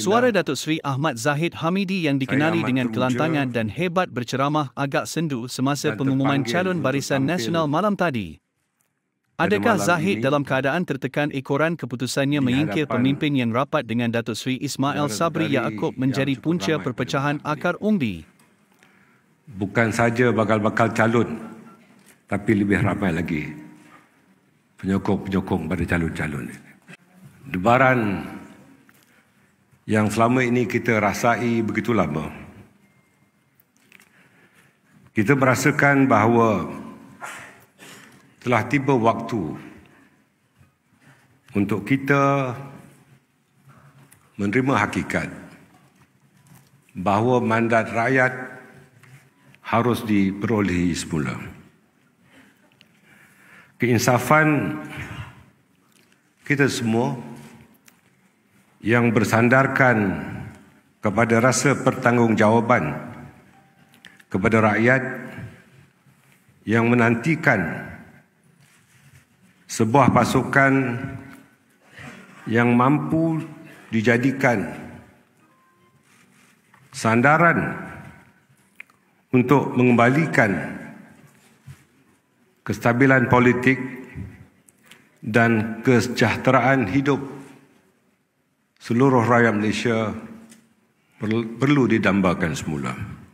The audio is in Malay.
Suara Datuk Sri Ahmad Zahid Hamidi yang dikenali dengan kelantangan dan hebat berceramah agak sendu semasa pengumuman calon Barisan Nasional malam tadi. Adakah Zahid dalam keadaan tertekan ekoran keputusannya mengingkir pemimpin yang rapat dengan Datuk Sri Ismail Sabri Yaakob menjadi punca perpecahan akar umbi? Bukan saja bakal-bakal calon, tapi lebih ramai lagi penyokong-penyokong pada calon-calon. Debaran yang selama ini kita rasai begitu lama. Kita merasakan bahawa telah tiba waktu untuk kita menerima hakikat bahawa mandat rakyat harus diperolehi semula. Keinsafan kita semua yang bersandarkan kepada rasa pertanggungjawaban kepada rakyat yang menantikan sebuah pasukan yang mampu dijadikan sandaran untuk mengembalikan kestabilan politik dan kesejahteraan hidup seluruh rakyat Malaysia perlu didambakan semula.